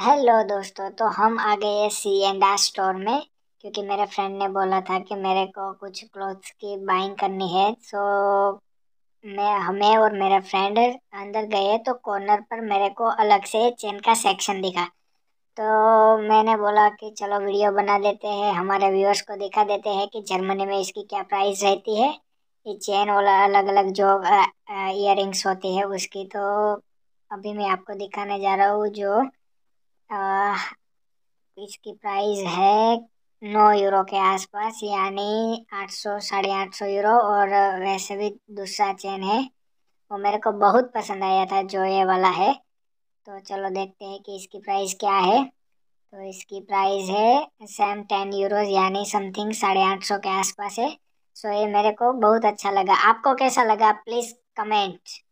hello दोस्तों तो हम आ गए हैं सी एंड आर स्टोर में क्योंकि मेरे फ्रेंड ने बोला था कि मेरे को कुछ क्लोथ्स की बाइंग करनी है सो मैं हमें और मेरा फ्रेंड अंदर गए तो कॉर्नर पर मेरे को अलग से चेन का सेक्शन दिखा तो मैंने बोला कि चलो वीडियो बना देते हैं हमारे व्यूअर्स को दिखा देते हैं कि जर्मनी में इसकी क्या प्राइस रहती है ये चेन वाला अलग अलग जो इयर होती है उसकी तो अभी मैं आपको दिखाने जा रहा हूँ जो इसकी प्राइस है नौ यूरो के आसपास यानी आठ सौ साढ़े आठ सौ यूरो और वैसे भी दूसरा चेन है वो मेरे को बहुत पसंद आया था जो ये वाला है तो चलो देखते हैं कि इसकी प्राइस क्या है तो इसकी प्राइस है सेम टेन यूरोज यानी समथिंग साढ़े आठ सौ के आसपास है सो ये मेरे को बहुत अच्छा लगा आपको कैसा लगा प्लीज़ कमेंट